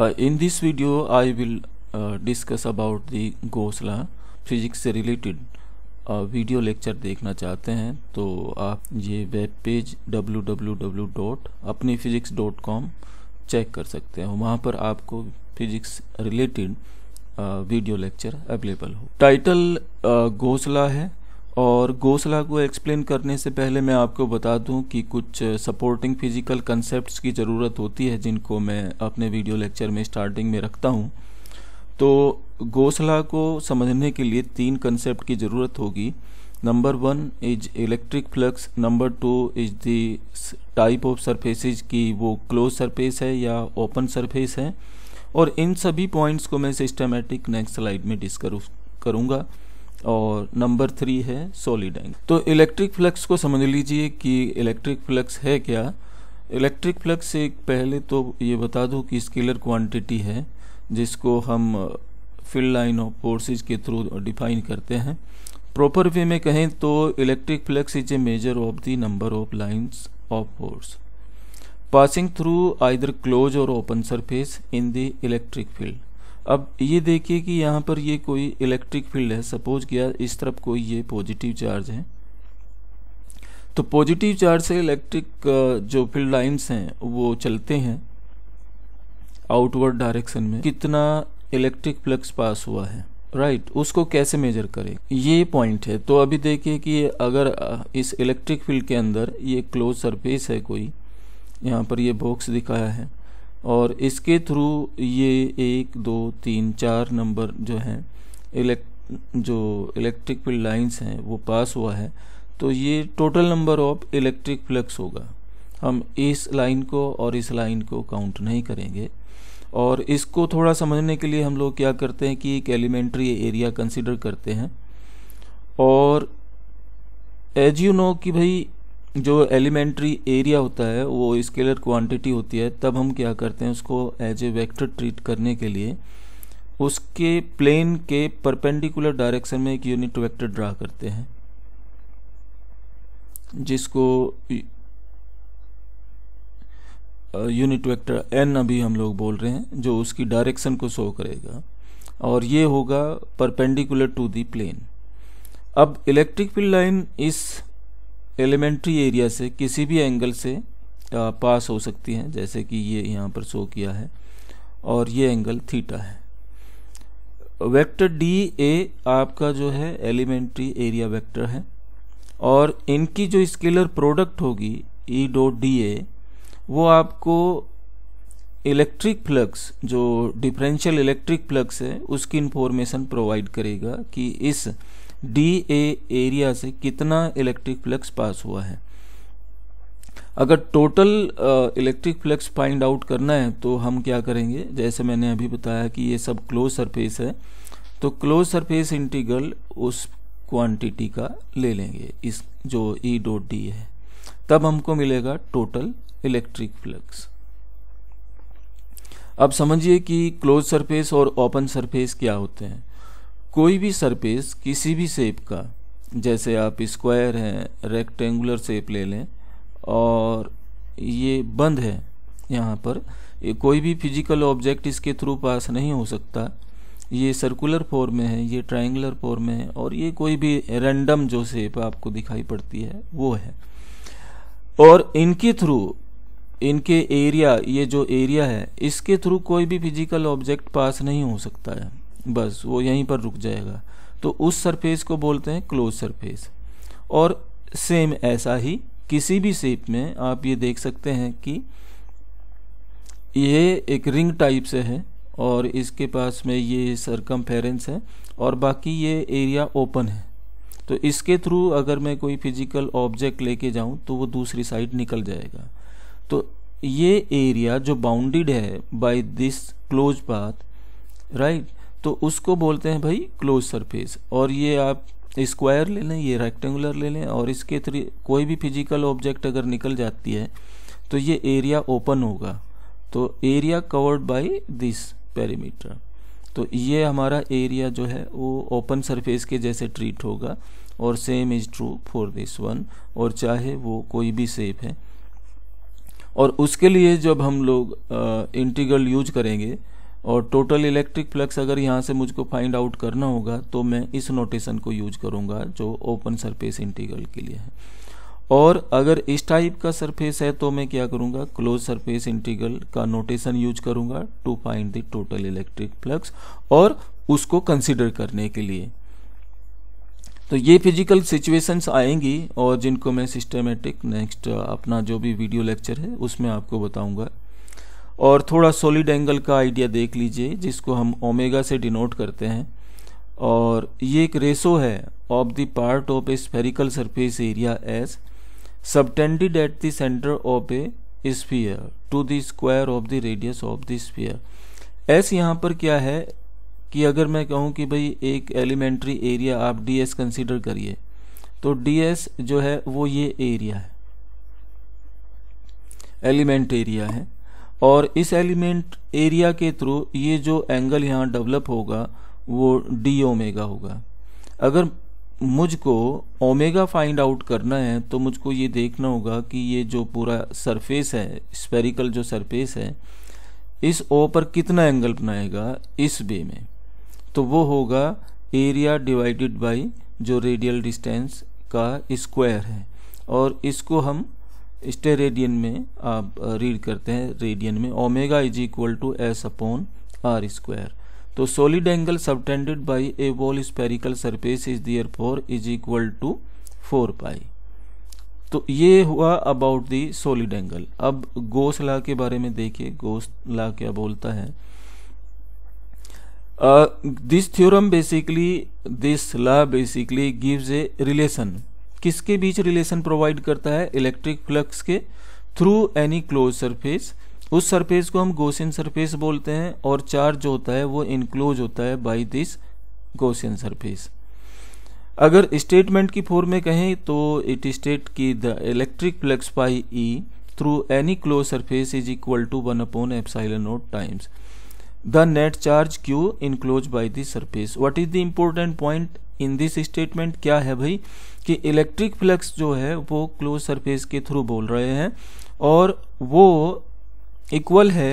Uh, in this video I will uh, discuss about the Gauss law physics से related uh, video lecture देखना चाहते हैं तो आप ये वेब पेज www.apnifizics.com चेक कर सकते हैं वहाँ पर आपको physics related video lecture available हो टाइटल घोसला है और घोसला को एक्सप्लेन करने से पहले मैं आपको बता दूं कि कुछ सपोर्टिंग फिजिकल कंसेप्ट्स की ज़रूरत होती है जिनको मैं अपने वीडियो लेक्चर में स्टार्टिंग में रखता हूं तो घोसला को समझने के लिए तीन कंसेप्ट की ज़रूरत होगी number one is electric flux number two is the type of surfaces की वो क्लोज सरफेस है या ओपन सरफेस है और इन सभी पॉइंट्स को मैं सिस्टमेटिक नेक्स्ट स्लाइड में डिस्कस करूंगा और नंबर थ्री है सॉलिड एंगल तो इलेक्ट्रिक फ्लक्स को समझ लीजिए कि इलेक्ट्रिक फ्लक्स है क्या इलेक्ट्रिक फ्लक्स से पहले तो ये बता दूं कि स्केलर क्वांटिटी है जिसको हम फील्ड लाइन ऑफ फोर्सेज के थ्रू डिफाइन करते हैं प्रॉपर वे में कहें तो electric flux is a measure of the number of lines of force passing through either close और open surface in the electric field अब ये देखिए कि यहाँ पर ये कोई इलेक्ट्रिक फील्ड है सपोज किया इस तरफ कोई ये पॉजिटिव चार्ज है तो पॉजिटिव चार्ज से इलेक्ट्रिक जो फील्ड लाइंस हैं वो चलते हैं आउटवर्ड डायरेक्शन में कितना इलेक्ट्रिक फ्लक्स पास हुआ है राइट right, उसको कैसे मेजर करें ये पॉइंट है तो अभी देखिए कि अगर इस इलेक्ट्रिक फील्ड के अंदर ये क्लोज सरफेस है कोई यहाँ पर ये बॉक्स दिखाया है और इसके थ्रू ये एक दो तीन चार नंबर जो हैं इलेक्ट जो इलेक्ट्रिक फील्ड लाइंस हैं वो पास हुआ है तो ये total number of electric flux होगा हम इस लाइन को और इस लाइन को काउंट नहीं करेंगे और इसको थोड़ा समझने के लिए हम लोग क्या करते हैं कि एक एलिमेंट्री एरिया कंसिडर करते हैं और एज यू नो कि भाई जो एलिमेंट्री एरिया होता है वो स्केलर क्वांटिटी होती है तब हम क्या करते हैं उसको एज ए वेक्टर ट्रीट करने के लिए उसके प्लेन के परपेंडिकुलर डायरेक्शन में एक यूनिट वेक्टर ड्रा करते हैं जिसको यूनिट वेक्टर एन अभी हम लोग बोल रहे हैं जो उसकी डायरेक्शन को शो करेगा और ये होगा परपेंडिकुलर टू दी प्लेन अब इलेक्ट्रिक फील्ड लाइन इस एलिमेंट्री एरिया से किसी भी एंगल से पास हो सकती हैं जैसे कि ये यहाँ पर शो किया है और ये एंगल थीटा है वेक्टर डी ए आपका जो है एलिमेंट्री एरिया वेक्टर है और इनकी जो स्केलर प्रोडक्ट होगी ई डॉट डी ए वो आपको इलेक्ट्रिक फ्लक्स जो डिफरेंशियल इलेक्ट्रिक फ्लक्स है उसकी इन्फॉर्मेशन प्रोवाइड करेगा कि इस डी ए एरिया से कितना इलेक्ट्रिक फ्लक्स पास हुआ है अगर total electric flux find out करना है तो हम क्या करेंगे जैसे मैंने अभी बताया कि ये सब क्लोज सरफेस है तो क्लोज सरफेस इंटीग्रल उस क्वांटिटी का ले लेंगे इस जो ई डॉट डी है तब हमको मिलेगा टोटल इलेक्ट्रिक फ्लक्स अब समझिए कि क्लोज सरफेस और ओपन सरफेस क्या होते हैं कोई भी सरफेस किसी भी शेप का जैसे आप स्क्वायर हैं रेक्टेंगुलर शेप ले लें और ये बंद है यहाँ पर ये कोई भी फिजिकल ऑब्जेक्ट इसके थ्रू पास नहीं हो सकता ये सर्कुलर फॉर्म में है ये ट्रायंगुलर फॉर्म में है और ये कोई भी रैंडम जो शेप आपको दिखाई पड़ती है वो है और इनके थ्रू इनके एरिया ये जो एरिया है इसके थ्रू कोई भी फिजिकल ऑब्जेक्ट पास नहीं हो सकता है बस वो यहीं पर रुक जाएगा तो उस सरफेस को बोलते हैं क्लोज सरफेस और सेम ऐसा ही किसी भी शेप में आप ये देख सकते हैं कि ये एक रिंग टाइप से है और इसके पास में ये सरकम है और बाकी ये एरिया ओपन है तो इसके थ्रू अगर मैं कोई फिजिकल ऑब्जेक्ट लेके जाऊं तो वो दूसरी साइड निकल जाएगा तो ये एरिया जो बाउंडेड है by this close path right तो उसको बोलते हैं भाई क्लोज सरफेस और ये आप स्क्वायर ले लें ये रेक्टेंगुलर ले लें और इसके थ्री कोई भी फिजिकल ऑब्जेक्ट अगर निकल जाती है तो ये एरिया ओपन होगा तो area covered by this perimeter तो ये हमारा एरिया जो है वो ओपन सरफेस के जैसे ट्रीट होगा और same is true for this one और चाहे वो कोई भी सेप है और उसके लिए जब हम लोग इंटीग्रल यूज करेंगे और टोटल इलेक्ट्रिक फ्लक्स अगर यहाँ से मुझको फाइंड आउट करना होगा तो मैं इस नोटेशन को यूज करूँगा जो ओपन सरफेस इंटीग्रल के लिए है और अगर इस टाइप का सरफेस है तो मैं क्या करूँगा क्लोज सरफेस इंटीग्रल का नोटेशन यूज करूँगा to find the total electric flux और उसको कंसिडर करने के लिए तो ये फिजिकल सिचुएशंस आएंगी और जिनको मैं सिस्टमेटिक नेक्स्ट अपना जो भी वीडियो लेक्चर है उसमें आपको बताऊंगा और थोड़ा सॉलिड एंगल का आइडिया देख लीजिए जिसको हम ओमेगा से डिनोट करते हैं और ये एक रेसो है of the part of a spherical surface area S subtended at the centre of a sphere to the square of the radius of the sphere S यहाँ पर क्या है कि अगर मैं कहूँ कि भाई एक एलिमेंट्री एरिया आप डी एस कंसिडर करिए तो डी एस जो है वो ये एरिया है एलिमेंट एरिया है और इस एलिमेंट एरिया के थ्रू ये जो एंगल यहाँ डेवलप होगा वो डी ओमेगा होगा अगर मुझको ओमेगा फाइंड आउट करना है तो मुझको ये देखना होगा कि ये जो पूरा सरफेस है स्पेरिकल जो सरफेस है इस ओ पर कितना एंगल बनाएगा इस बे में तो वो होगा एरिया डिवाइडेड बाय जो रेडियल डिस्टेंस का स्क्वायर है और इसको हम स्टे रेडियन में आप रीड करते हैं रेडियन में omega is equal to S upon R square तो solid angle subtended by a ball spherical surface is there four is equal to four pi तो ये हुआ अबाउट दी सॉलिड एंगल अब गोस ला के बारे में देखिए गोस ला क्या बोलता है this theorem basically this law basically gives a relation किसके बीच रिलेशन प्रोवाइड करता है इलेक्ट्रिक फ्लक्स के थ्रू एनी क्लोज सरफेस उस सरफेस को हम गोसियन सरफेस बोलते हैं और चार्ज जो होता है वो इनक्लोज होता है बाय दिस गोसियन सरफेस अगर स्टेटमेंट की फॉर्म में कहें तो इट स्टेट की the electric flux by E through any close surface is equal to one upon epsilon naught times the net charge Q enclose by this surface what is the important point in this statement क्या है भाई कि electric flux जो है वो close surface के through बोल रहे हैं और वो इक्वल है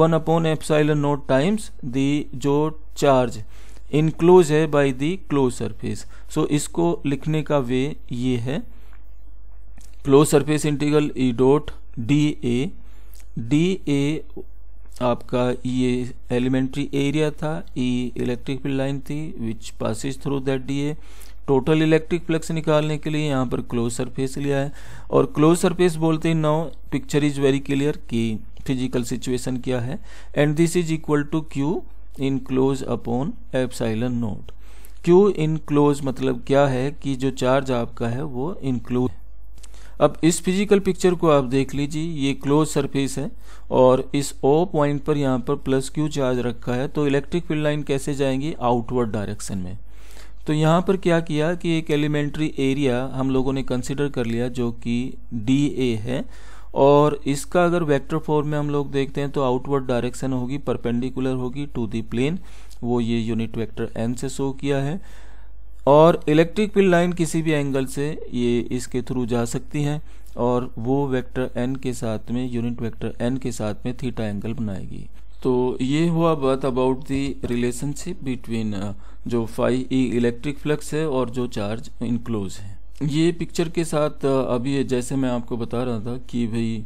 one upon epsilon naught times the जो चार्ज इनक्लोज है by the close surface so इसको लिखने का वे ये है close surface integral E dot D A D A आपका ये एलिमेंट्री एरिया था ई इलेक्ट्रिक फील्ड लाइन थी which passes through that D A total electric flux निकालने के लिए यहाँ पर क्लोज सरफेस लिया है और क्लोज सरफेस बोलते हैं now picture is very clear कि फिजिकल सिचुएशन क्या है and this is equal to Q enclose upon epsilon naught Q enclose मतलब क्या है कि जो चार्ज आपका है वो इनक्लोज अब इस फिजिकल पिक्चर को आप देख लीजिए ये क्लोज सरफेस है और इस ओ पॉइंट पर यहाँ पर प्लस क्यू चार्ज रखा है तो इलेक्ट्रिक फील्ड लाइन कैसे जाएंगी आउटवर्ड डायरेक्शन में तो यहाँ पर क्या किया कि एक एलिमेंट्री एरिया हम लोगों ने कंसिडर कर लिया जो कि डी ए है और इसका अगर वेक्टर फॉर्म में हम लोग देखते हैं तो आउटवर्ड डायरेक्शन होगी परपेंडिकुलर होगी टू दी प्लेन वो ये यूनिट वेक्टर एन से शो किया है और इलेक्ट्रिक फील्ड लाइन किसी भी एंगल से ये इसके थ्रू जा सकती है और वो वेक्टर एन के साथ में यूनिट वेक्टर एन के साथ में थीटा एंगल बनाएगी तो ये हुआ बात अबाउट दी रिलेशनशिप बिटवीन जो फाइव ई इलेक्ट्रिक फ्लक्स है और जो चार्ज इनक्लोज है ये पिक्चर के साथ uh, अभी जैसे मैं आपको बता रहा था कि भाई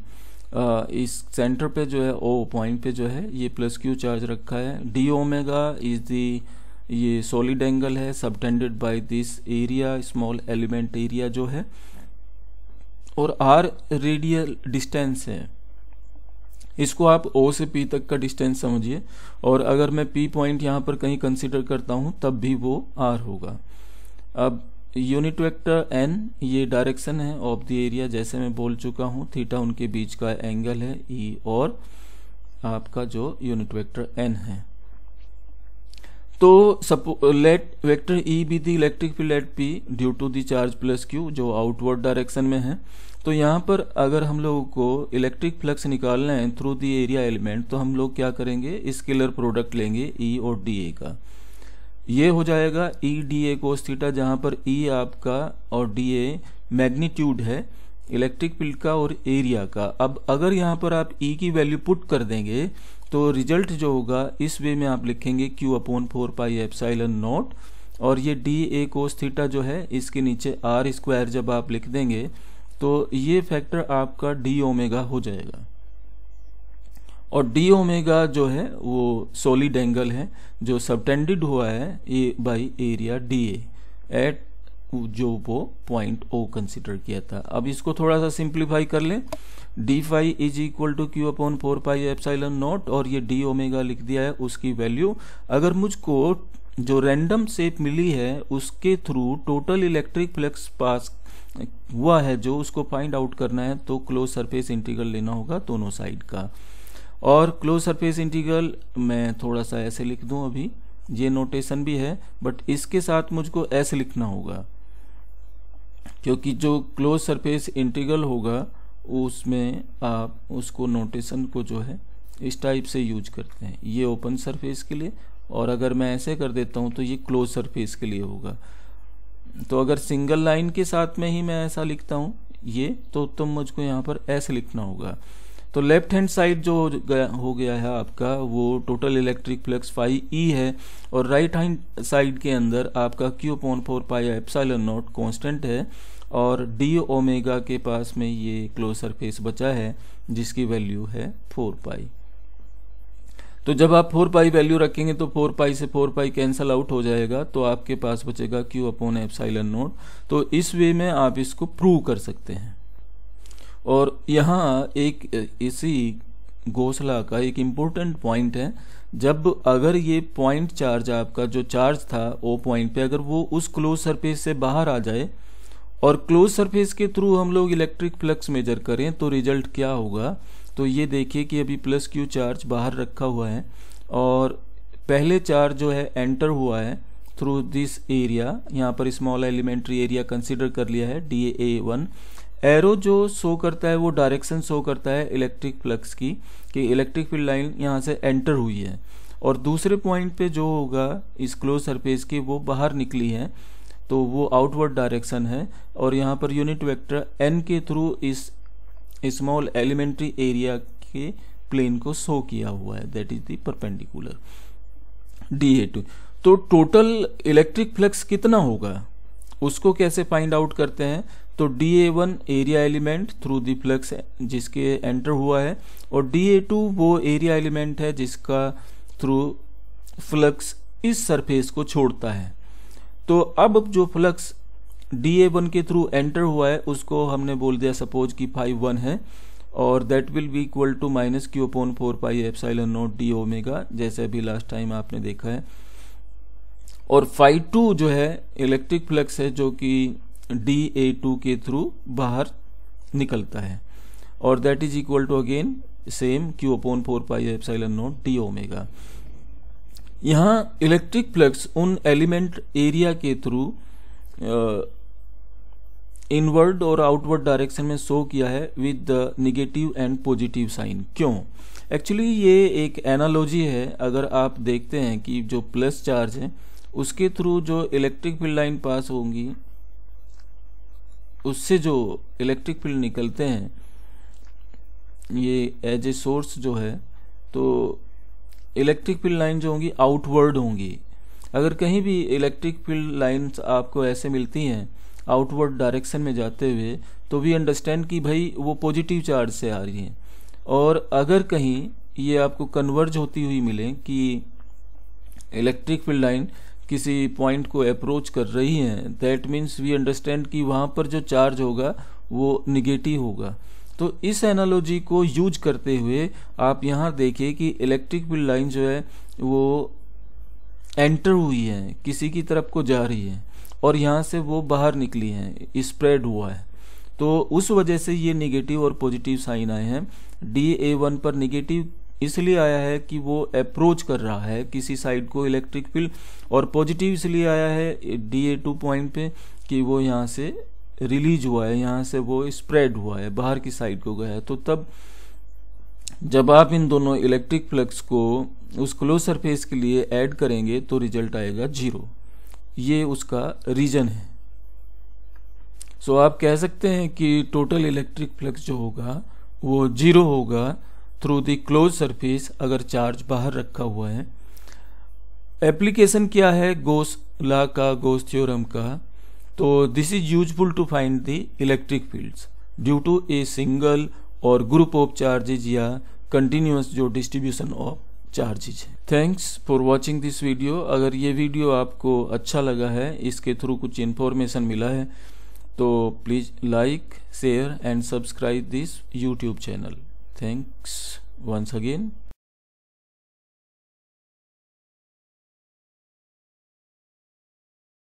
uh, इस सेंटर पे जो है ओ पॉइंट पे जो है ये प्लस क्यू चार्ज रखा है डी ओमेगा इज दी ये सॉलिड एंगल है subtended by this area small element area जो है और आर रेडियल डिस्टेंस है इसको आप ओ से पी तक का डिस्टेंस समझिए और अगर मैं पी पॉइंट यहाँ पर कहीं कंसिडर करता हूँ तब भी वो आर होगा अब यूनिट वेक्टर एन ये डायरेक्शन है ऑफ द एरिया जैसे मैं बोल चुका हूँ थीटा उनके बीच का एंगल है ई e और आपका जो यूनिट वेक्टर एन है तो let vector E be the electric field at P due to the charge plus Q जो आउटवर्ड डायरेक्शन में है तो यहाँ पर अगर हम लोगों को इलेक्ट्रिक फ्लक्स निकालना है थ्रू दी एरिया एलिमेंट तो हम लोग क्या करेंगे स्केलर प्रोडक्ट लेंगे ई e और डी ए का ये हो जाएगा E D A cos theta जहाँ पर ई e आपका और डी ए मैग्नीट्यूड है इलेक्ट्रिक फील्ड का और एरिया का अब अगर यहाँ पर आप ई e की वैल्यू पुट कर देंगे तो रिजल्ट जो होगा इस वे में आप लिखेंगे Q upon four pi epsilon naught और ये डी ए कोस थीटा जो है इसके नीचे आर स्क्वायर जब आप लिख देंगे तो ये फैक्टर आपका डी ओमेगा हो जाएगा और डी ओमेगा जो है वो सॉलिड एंगल है जो सबटेंडेड हुआ है A by area D A at जो वो पॉइंट ओ कंसिडर किया था अब इसको थोड़ा सा सिंप्लीफाई कर लें D phi is equal to Q upon four pi epsilon naught और ये डी ओमेगा लिख दिया है उसकी वैल्यू अगर मुझको जो रैंडम शेप मिली है उसके through total electric flux pass हुआ है जो उसको फाइंड आउट करना है तो क्लोज सरफेस इंटीग्रल लेना होगा दोनों साइड का और क्लोज सरफेस इंटीग्रल मैं थोड़ा सा ऐसे लिख दूं अभी ये नोटेशन भी है बट इसके साथ मुझको ऐसे लिखना होगा क्योंकि जो क्लोज सरफेस इंटीग्रल होगा उसमें आप उसको नोटेशन को जो है इस टाइप से यूज करते हैं ये ओपन सरफेस के लिए और अगर मैं ऐसे कर देता हूँ तो ये क्लोज सरफेस के लिए होगा तो अगर सिंगल लाइन के साथ में ही मैं ऐसा लिखता हूँ ये तो तुम मुझको यहाँ पर ऐसे लिखना होगा तो लेफ्ट हैंड साइड जो गया हो गया है आपका वो total electric flux phi E है और राइट हैंड साइड के अंदर आपका Q upon four pi epsilon naught constant है और डी ओमेगा के पास में ये क्लोज सरफेस बचा है जिसकी वैल्यू है फोर पाई तो जब आप फोर पाई वैल्यू रखेंगे तो फोर पाई से फोर पाई कैंसल आउट हो जाएगा तो आपके पास बचेगा क्यू अपॉन एप्साइलन नोट तो इस वे में आप इसको प्रूव कर सकते हैं और यहाँ एक इसी घोसला का एक इम्पोर्टेंट पॉइंट है जब अगर ये पॉइंट चार्ज आपका जो चार्ज था ओ पॉइंट पे अगर वो उस क्लोज सरफेस से बाहर आ जाए और क्लोज सरफेस के थ्रू हम लोग इलेक्ट्रिक फ्लक्स मेजर करें तो रिजल्ट क्या होगा तो ये देखिए कि अभी प्लस क्यू चार्ज बाहर रखा हुआ है और पहले चार्ज जो है एंटर हुआ है थ्रू दिस एरिया यहाँ पर स्मॉल एलिमेंट्री एरिया कंसिडर कर लिया है डी ए वन एरो जो शो करता है वो डायरेक्शन शो करता है इलेक्ट्रिक फ्लक्स की कि इलेक्ट्रिक फील्ड लाइन यहाँ से एंटर हुई है और दूसरे पॉइंट पे जो होगा इस क्लोज सरफेस की वो बाहर निकली है तो वो आउटवर्ड डायरेक्शन है और यहाँ पर यूनिट वेक्टर एन के थ्रू इस स्मॉल एलिमेंट्री एरिया के प्लेन को शो किया हुआ है that is perpendicular D A two तो टोटल इलेक्ट्रिक फ्लक्स कितना होगा उसको कैसे फाइंड आउट करते हैं तो D A one area element through the flux जिसके एंटर हुआ है और डी ए टू वो एरिया एलिमेंट है जिसका थ्रू फ्लक्स इस सरफेस को छोड़ता है तो अब जो फ्लक्स डी ए वन के थ्रू एंटर हुआ है उसको हमने बोल दिया सपोज कि फाइव वन है और that will be equal to minus Q upon four pi epsilon naught D omega जैसे अभी लास्ट टाइम आपने देखा है और फाइव टू जो है इलेक्ट्रिक फ्लक्स है जो कि डी ए टू के थ्रू बाहर निकलता है और that is equal to again same Q upon four pi epsilon naught D omega यहाँ इलेक्ट्रिक फ्लक्स उन एलिमेंट एरिया के थ्रू इनवर्ड और आउटवर्ड डायरेक्शन में शो किया है with the negative and positive sign क्यों एक्चुअली ये एक एनालॉजी है अगर आप देखते हैं कि जो प्लस चार्ज है उसके थ्रू जो इलेक्ट्रिक फील्ड लाइन पास होंगी उससे जो इलेक्ट्रिक फील्ड निकलते हैं ये एज ए सोर्स जो है तो इलेक्ट्रिक फील्ड लाइन जो होंगी आउटवर्ड होंगी अगर कहीं भी इलेक्ट्रिक फील्ड लाइन्स आपको ऐसे मिलती हैं आउटवर्ड डायरेक्शन में जाते हुए तो वी अंडरस्टैंड कि भाई वो पॉजिटिव चार्ज से आ रही हैं और अगर कहीं ये आपको कन्वर्ज होती हुई मिले कि इलेक्ट्रिक फील्ड लाइन किसी पॉइंट को अप्रोच कर रही हैं दैट मीन्स वी अंडरस्टैंड कि वहाँ पर जो चार्ज होगा वो निगेटिव होगा तो इस एनालॉजी को यूज करते हुए आप यहाँ देखिए कि इलेक्ट्रिक फील्ड लाइन जो है वो एंटर हुई है किसी की तरफ को जा रही है और यहाँ से वो बाहर निकली है स्प्रेड हुआ है तो उस वजह से ये निगेटिव और पॉजिटिव साइन आए हैं डी ए वन पर निगेटिव इसलिए आया है कि वो अप्रोच कर रहा है किसी साइड को इलेक्ट्रिक फील्ड और पॉजिटिव इसलिए आया है डी ए टू पॉइंट पे कि वो यहाँ से रिलीज हुआ है यहाँ से वो स्प्रेड हुआ है बाहर की साइड को गया है तो तब जब आप इन दोनों इलेक्ट्रिक फ्लक्स को उस क्लोज सरफेस के लिए ऐड करेंगे तो रिजल्ट आएगा जीरो ये उसका रीजन है सो आप कह सकते हैं कि टोटल इलेक्ट्रिक फ्लक्स जो होगा वो जीरो होगा थ्रू दी क्लोज सरफेस अगर चार्ज बाहर रखा हुआ है एप्लीकेशन क्या है गोस ला का गोस थ्योरम का तो this is useful to find the electric fields due to a single और ग्रुप ऑफ चार्जेज या कंटिन्यूस जो डिस्ट्रीब्यूशन ऑफ चार्जेज है thanks for watching this video अगर ये वीडियो आपको अच्छा लगा है इसके थ्रू कुछ इन्फॉर्मेशन मिला है तो please like share and subscribe this YouTube channel thanks once again